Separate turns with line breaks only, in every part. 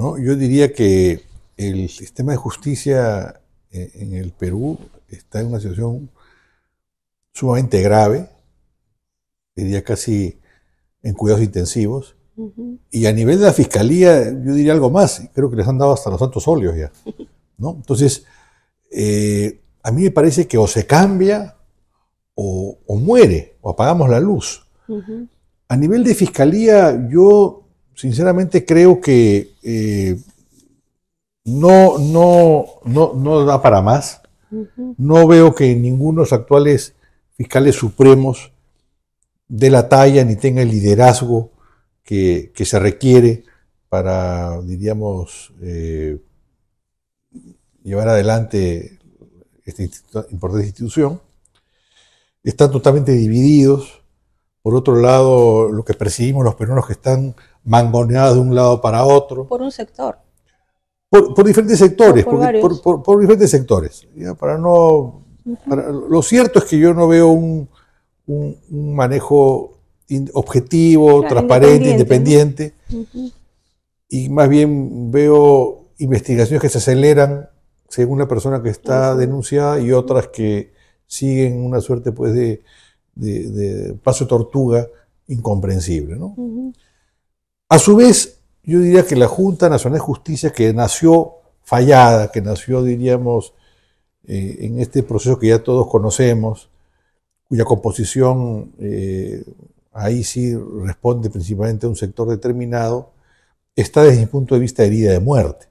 ¿no? Yo diría que el sistema de justicia eh, en el Perú está en una situación sumamente grave, diría casi en cuidados intensivos. Y a nivel de la fiscalía, yo diría algo más, creo que les han dado hasta los santos óleos ya. ¿no? Entonces, eh, a mí me parece que o se cambia o, muere, o apagamos la luz. A nivel de fiscalía, yo sinceramente creo que eh, no, no, no, da para más. No veo que ninguno de los actuales fiscales supremos de la talla ni tenga el liderazgo que, se requiere para, diríamos, eh, llevar adelante esta importante institución. Están totalmente divididos por otro lado, lo que percibimos los peruanos que están mangoneados de un lado para otro. Por un sector. Por, diferentes sectores, por, por, diferentes sectores. para no, lo cierto es que yo no veo un, manejo objetivo, transparente, independiente. Y más bien veo investigaciones que se aceleran según la persona que está denunciada y otras que siguen una suerte pues de de, de paso tortuga incomprensible. A su vez, yo diría que la Junta Nacional de Justicia, que nació fallada, que nació, diríamos, eh, en este proceso que ya todos conocemos, cuya composición eh, ahí sí responde principalmente a un sector determinado, está desde mi punto de vista herida de muerte.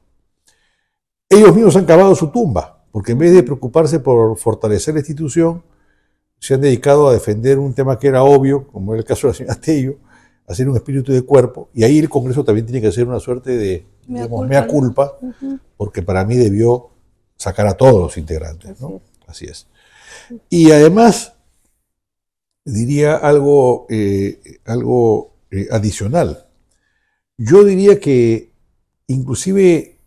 Ellos mismos han cavado su tumba, porque en vez de preocuparse por fortalecer la institución, se han dedicado a defender un tema que era obvio, como es el caso de la señora Tello, hacer un espíritu de cuerpo, y ahí el Congreso también tiene que hacer una suerte de, mea culpa, porque para mí debió sacar a todos los integrantes, Así ¿no? Es. Así es. Y además, diría algo, eh, algo eh, adicional. Yo diría que inclusive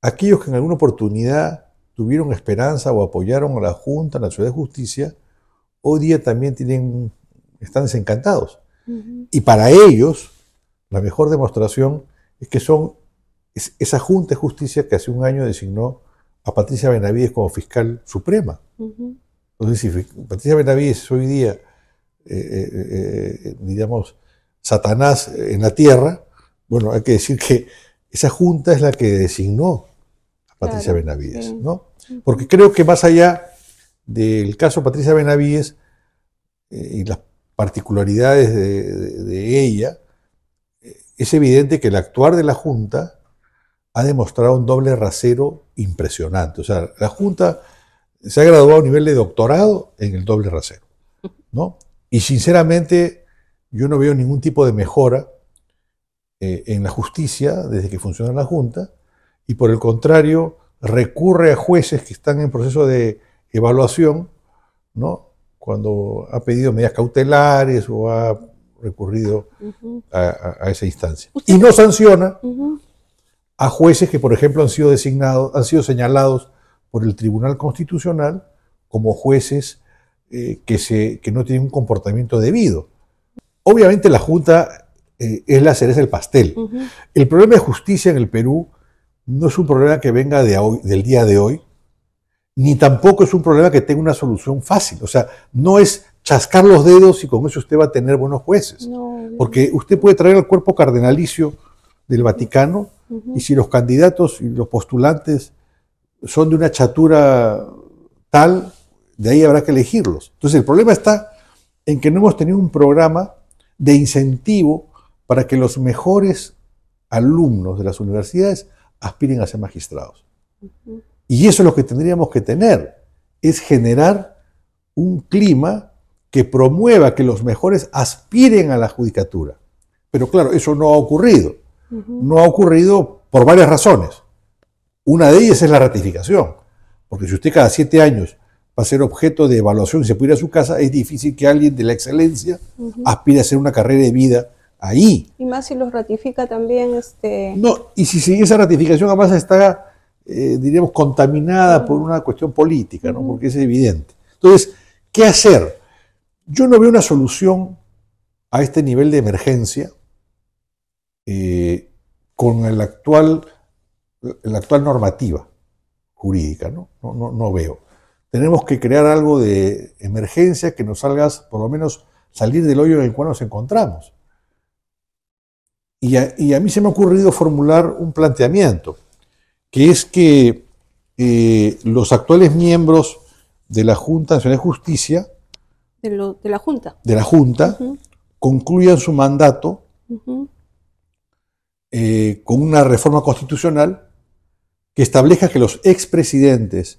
aquellos que en alguna oportunidad tuvieron esperanza o apoyaron a la Junta la Nacional de Justicia, hoy día también tienen, están desencantados. Y para ellos, la mejor demostración es que son esa Junta de Justicia que hace un año designó a Patricia Benavides como fiscal suprema. Entonces, si Patricia Benavides hoy día, eh, eh, eh, digamos, Satanás en la tierra, bueno, hay que decir que esa Junta es la que designó
a Patricia Benavides, ¿no?
Porque creo que más allá del caso Patricia Benavides eh, y las particularidades de, ella, eh, es evidente que el actuar de la Junta ha demostrado un doble rasero impresionante. O sea, la Junta se ha graduado a nivel de doctorado en el doble rasero, ¿no? Y sinceramente, yo no veo ningún tipo de mejora eh, en la justicia desde que funciona la Junta, y por el contrario, recurre a jueces que están en proceso de evaluación, ¿no? Cuando ha pedido medidas cautelares o ha recurrido a, esa instancia. Y no sanciona a jueces que, por ejemplo, han sido designados, han sido señalados por el Tribunal Constitucional como jueces eh, que, se, que no tienen un comportamiento debido. Obviamente la Junta eh, es la cereza del pastel. El problema de justicia en el Perú no es un problema que venga del día de hoy, ni tampoco es un problema que tenga una solución fácil. O sea, no es chascar los dedos y con eso usted va a tener buenos jueces. Porque usted puede traer al cuerpo cardenalicio del Vaticano y si los candidatos y los postulantes son de una chatura tal, de ahí habrá que elegirlos. Entonces el problema está en que no hemos tenido un programa de incentivo para que los mejores alumnos de las universidades aspiren a ser magistrados. Y eso es lo que tendríamos que tener, es generar un clima que promueva que los mejores aspiren a la judicatura. Pero claro, eso no ha ocurrido. No ha ocurrido por varias razones. Una de ellas es la ratificación, porque si usted cada siete años va a ser objeto de evaluación y se puede a su casa, es difícil que alguien de la excelencia aspire a hacer una carrera de vida ahí.
Y más si los ratifica también este... No,
y si, sin esa ratificación además está eh, diríamos, contaminada por una cuestión política, ¿no? porque es evidente. Entonces, ¿qué hacer? Yo no veo una solución a este nivel de emergencia eh, con el actual, la actual normativa jurídica, ¿no? No, no veo. Tenemos que crear algo de emergencia que nos salga, por lo menos, salir del hoyo en el cual nos encontramos. y a mí se me ha ocurrido formular un planteamiento que es que eh, los actuales miembros de la Junta Nacional de Justicia,
de, la Junta,
de la Junta concluyan su mandato eh, con una reforma constitucional que establezca que los expresidentes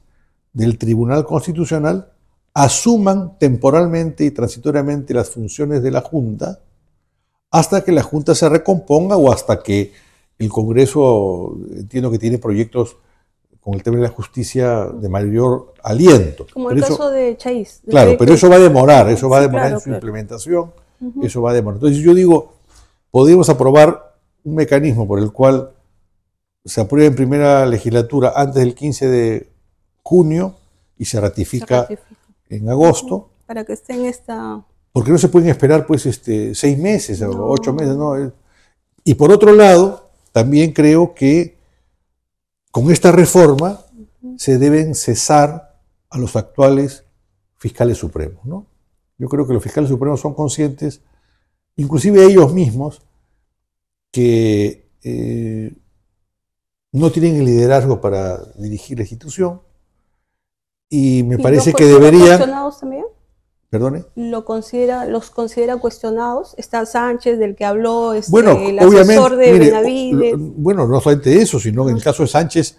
del Tribunal Constitucional asuman temporalmente y transitoriamente las funciones de la Junta hasta que la Junta se recomponga o hasta que el Congreso entiendo que tiene proyectos con el tema de la justicia de mayor aliento. Como el caso de Cháiz. claro, pero eso va a demorar, eso va a demorar en su implementación, eso va Entonces yo digo, podemos aprobar un mecanismo por el cual se apruebe en primera legislatura antes del 15 de junio y se ratifica, en agosto.
Para que esté en esta...
Porque no se pueden esperar pues este, seis meses o ocho meses, ¿no? Y por otro lado, también creo que con esta reforma se deben cesar a los actuales fiscales supremos. Yo creo que los fiscales supremos son conscientes, inclusive ellos mismos, que eh, no tienen el liderazgo para dirigir la institución y me parece que deberían... También? ¿Perdone?
Lo considera, los considera cuestionados. Está Sánchez, del que habló, este, el asesor de
Bueno, no solamente eso, sino que en el caso de Sánchez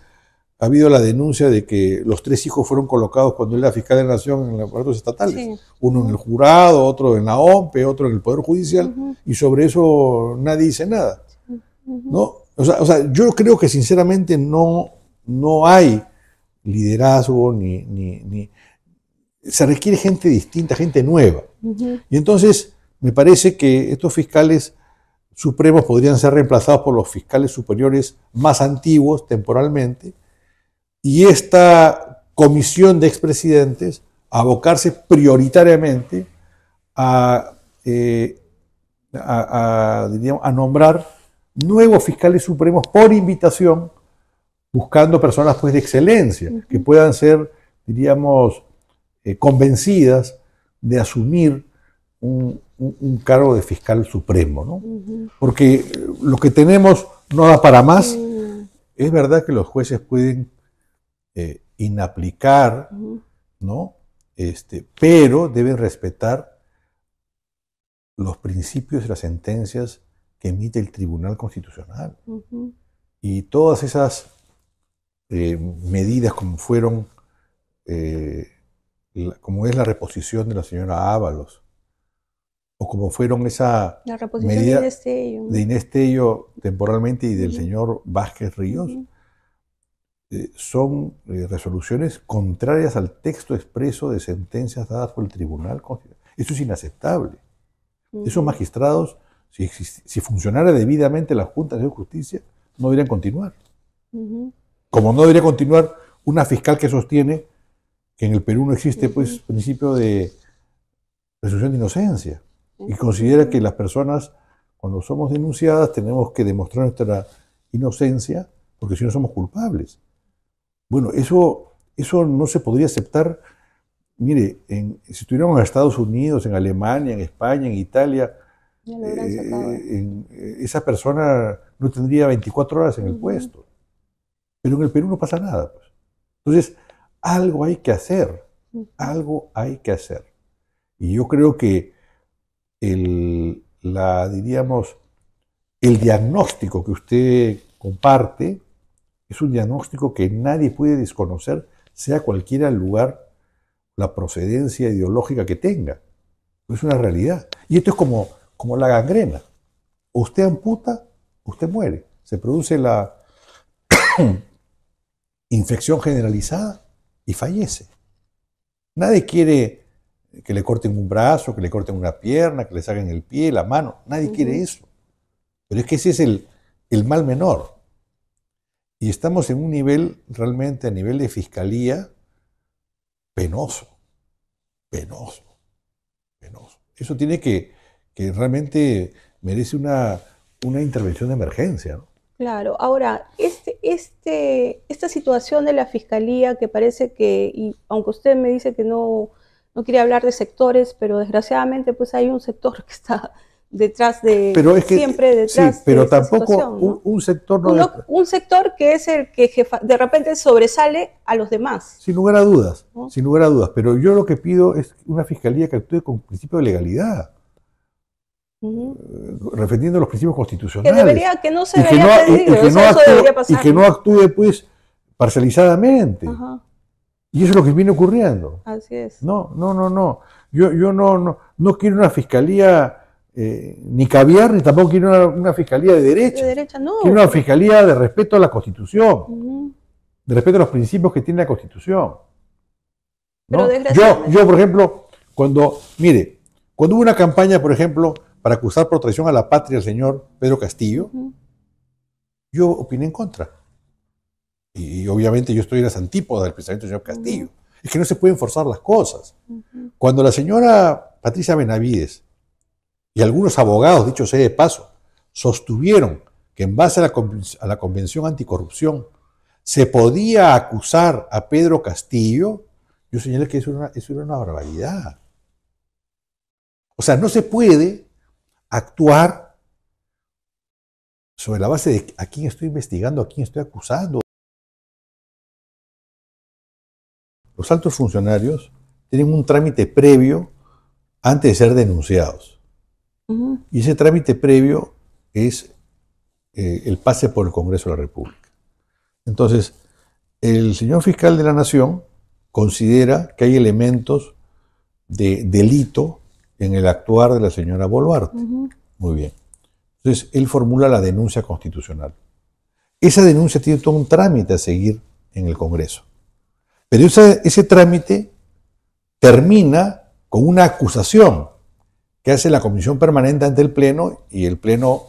ha habido la denuncia de que los tres hijos fueron colocados cuando él era fiscal de la Nación en los aparatos estatales. Uno en el jurado, otro en la OMPE, otro en el Poder Judicial, y sobre eso nadie dice nada. ¿no? O sea, o sea, yo creo que sinceramente no, no hay liderazgo ni, ni, ni se requiere gente distinta, gente nueva. Y entonces me parece que estos fiscales supremos podrían ser reemplazados por los fiscales superiores más antiguos temporalmente y esta comisión de expresidentes abocarse prioritariamente eh, a, nombrar nuevos fiscales supremos por invitación, buscando personas pues, de excelencia, que puedan ser, diríamos, eh, convencidas de asumir un, cargo de fiscal supremo, ¿no? Porque eh, lo que tenemos no da para más. Mm. Es verdad que los jueces pueden eh, inaplicar, ¿no? Este, pero deben respetar los principios y las sentencias que emite el Tribunal Constitucional. Y todas esas medidas como fueron como es la reposición de la señora Ábalos, o como fueron esa la reposición de Inés, Tello. de Inés temporalmente y del señor Vázquez Ríos, eh, son eh, resoluciones contrarias al texto expreso de sentencias dadas por el Tribunal Constitucional. Eso es inaceptable. Esos magistrados, si, si, funcionara debidamente la Junta de Justicia, no deberían continuar. Como no debería continuar una fiscal que sostiene en el Perú no existe pues principio de presunción de inocencia y considera que las personas cuando somos denunciadas tenemos que demostrar nuestra inocencia porque si no somos culpables. Bueno, eso, eso no se podría aceptar. Mire, si estuviéramos en Estados Unidos, en Alemania, en España, en Italia, eh, esa persona no tendría 24 horas en el puesto. Pero en el Perú no pasa nada. Pues. Entonces, algo hay que hacer, algo hay que hacer. Y yo creo que el, la, diríamos, el diagnóstico que usted comparte es un diagnóstico que nadie puede desconocer, sea cualquiera el lugar, la procedencia ideológica que tenga. Es una realidad. Y esto es como, como la gangrena. Usted amputa, usted muere. Se produce la infección generalizada y fallece. Nadie quiere que le corten un brazo, que le corten una pierna, que le saquen el pie, la mano. Nadie quiere eso. Pero es que ese es el, el mal menor. Y estamos en un nivel, realmente a nivel de fiscalía, penoso. Penoso. Penoso. Eso tiene que, que realmente merece una, una intervención de emergencia. ¿no?
Claro, ahora, este, este, esta situación de la fiscalía que parece que, y aunque usted me dice que no, no quiere hablar de sectores, pero desgraciadamente pues hay un sector que está detrás de pero es siempre detrás sí, pero tampoco
un, sector no
un sector que es el que de repente sobresale a los demás
sin lugar a dudas sin lugar a dudas pero yo lo que pido es una fiscalía que actúe con principio de legalidad eh, refendiendo los principios constitucionales. Que no se debería pedir, y, que no actúe, pues, parcializadamente. Y eso es lo que viene ocurriendo. Así es. No, no, no, no. Yo, yo no, no, quiero una fiscalía eh, ni caviar, ni tampoco quiero una, fiscalía de
derecha. no. Quiero una
fiscalía de respeto a la Constitución, de respeto a los principios que tiene la Constitución.
yo, yo, por
ejemplo, cuando, mire, cuando hubo una campaña, por ejemplo, para acusar por traición a la patria al señor Pedro Castillo, yo opiné en contra. Y, obviamente yo estoy en las antípodas del pensamiento del señor Castillo. Es que no se pueden forzar las cosas. Cuando la señora Patricia Benavides y algunos abogados, dicho sea de paso, sostuvieron que en base a la, Convención Anticorrupción se podía acusar a Pedro Castillo, yo señalé que eso una, eso una barbaridad. O sea, no se puede actuar sobre la base de a quién estoy investigando, a quién estoy acusando. Los altos funcionarios tienen un trámite previo antes de ser denunciados. Y ese trámite previo es eh, el pase por el Congreso de la República. Entonces, el señor fiscal de la Nación considera que hay elementos de delito en el actuar de la señora Boluarte. Muy bien. Entonces, él formula la denuncia constitucional. Esa denuncia tiene todo un trámite a seguir en el Congreso. Pero ese, trámite termina con una acusación que hace la Comisión Permanente ante el Pleno y el Pleno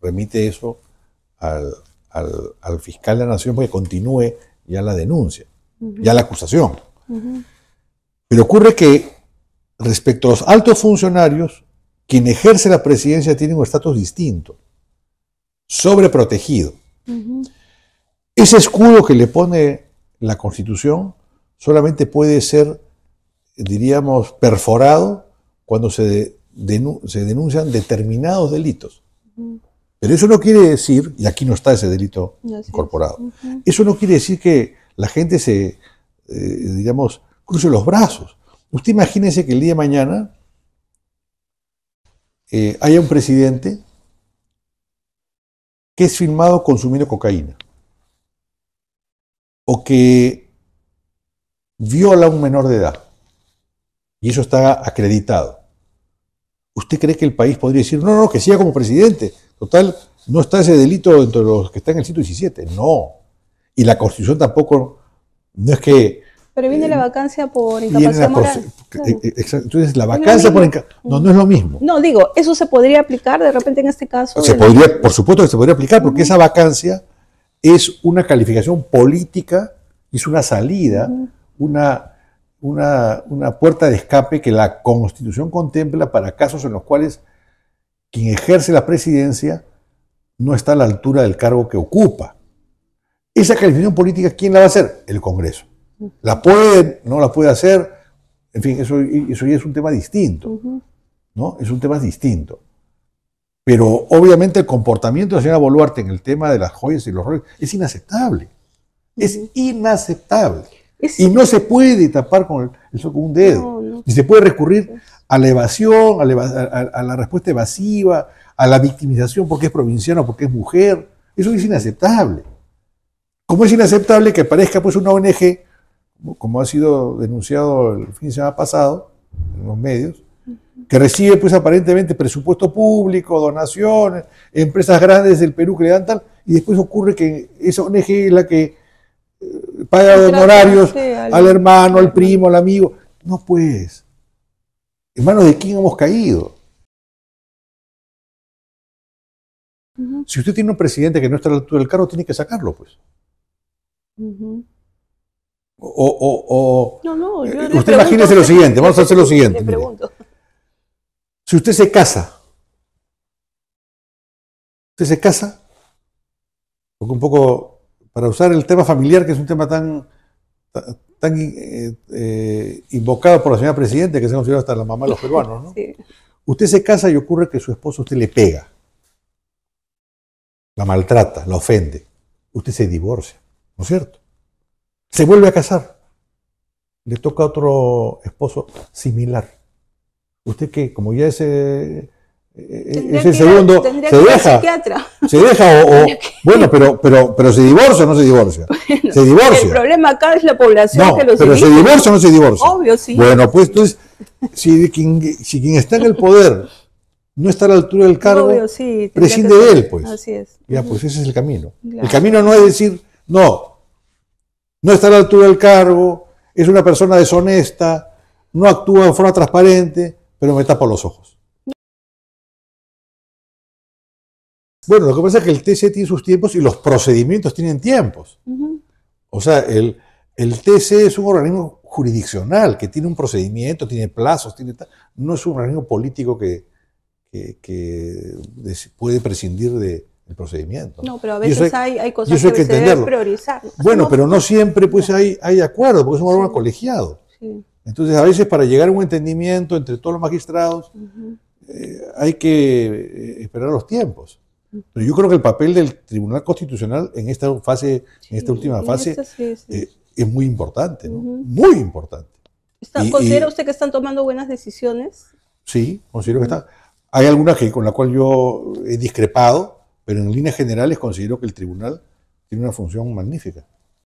remite eso al, fiscal de la Nación que continúe ya la denuncia, ya la acusación. Pero ocurre que respecto a los altos funcionarios, quien ejerce la presidencia tiene un estatus distinto, sobreprotegido. Ese escudo que le pone la Constitución solamente puede ser, diríamos, perforado cuando se, denuncian determinados delitos. Pero eso no quiere decir, y aquí no está ese delito incorporado, eso no quiere decir que la gente se, eh, digamos, cruce los brazos. Usted imagínese que el día de mañana eh, haya un presidente que es filmado consumiendo cocaína o que viola a un menor de edad y eso está acreditado. ¿Usted cree que el país podría decir, no, no, que siga como presidente? Total, no está ese delito entre los que están en el 117. No. Y la Constitución tampoco, no es que
pero viene la eh, vacancia por incapacidad moral. Eh,
entonces, la vacancia por incapacidad. No, no es lo mismo.
No, digo, eso se podría aplicar de repente en este caso. por
supuesto que se podría aplicar, porque esa vacancia es una calificación política, es una salida, una, una, una puerta de escape que la Constitución contempla para casos en los cuales quien ejerce la presidencia no está a la altura del cargo que ocupa. Esa calificación política, ¿quién la va a hacer? El Congreso. La puede, no la puede hacer, en fin, eso, ya es un tema distinto, ¿no? Es un tema distinto. Pero obviamente el comportamiento de la señora Boluarte en el tema de las joyas y los roles es inaceptable. Es inaceptable. Y no se puede tapar con el con un dedo. Y se puede recurrir a la evasión, a la, respuesta evasiva, a la victimización porque es provinciana, porque es mujer. Eso es inaceptable. Como es inaceptable que aparezca pues una ONG como ha sido denunciado el fin de semana pasado en los medios, que recibe pues aparentemente presupuesto público, donaciones, empresas grandes del Perú que le dan tal, y después ocurre que esa ONG es la que eh, paga honorarios al, hermano, al primo, al amigo. No pues, ¿en manos de quién hemos caído? Si usted tiene un presidente que no está a la altura del cargo, tiene que sacarlo, pues. O, o, o
no, no, eh, yo usted imagínese lo siguiente,
vamos a hacer lo siguiente. Si usted se casa, usted se casa, porque un poco para usar el tema familiar, que es un tema tan, tan, eh, eh, invocado por la señora presidenta, que se considera hasta la mamá de los peruanos, ¿no? Usted se casa y ocurre que su esposo usted le pega, la maltrata, la ofende. Usted se divorcia, ¿no es cierto? Se vuelve a casar. Le toca a otro esposo similar. Usted que, como ya ese, eh, eh, ese segundo, se, deja,
se deja. o,
bueno, pero, pero, pero se divorcia o no se divorcia.
se divorcia. El problema acá es la población que los Pero se divorcia o no se divorcia. Obvio, sí. Bueno, pues
entonces, si quien, si quien está en el poder no está a la altura del cargo, Obvio, sí, prescinde de él, pues. Así es. Ya, pues ese es el camino. El camino no es decir, no, no está a la altura del cargo, es una persona deshonesta, no actúa de forma transparente, pero me tapa los ojos. Bueno, lo que pasa es que el TC tiene sus tiempos y los procedimientos tienen tiempos. O sea, el, el TC es un organismo jurisdiccional que tiene un procedimiento, tiene plazos, tiene no es un organismo político que puede prescindir de, el procedimiento. No, pero a veces hay, cosas que, que se deben priorizar. Bueno, pero no siempre pues hay, hay acuerdo, porque es un órgano colegiado. Entonces, a veces para llegar a un entendimiento entre todos los magistrados, eh, hay que eh, esperar los tiempos. yo creo que el papel del Tribunal Constitucional en esta fase, en esta última fase, eh, es muy importante, Muy importante.
¿Considera usted que están tomando buenas decisiones?
Sí, considero que están. Hay algunas que, con la cual yo he discrepado, pero en líneas generales considero que el tribunal tiene una función magnífica.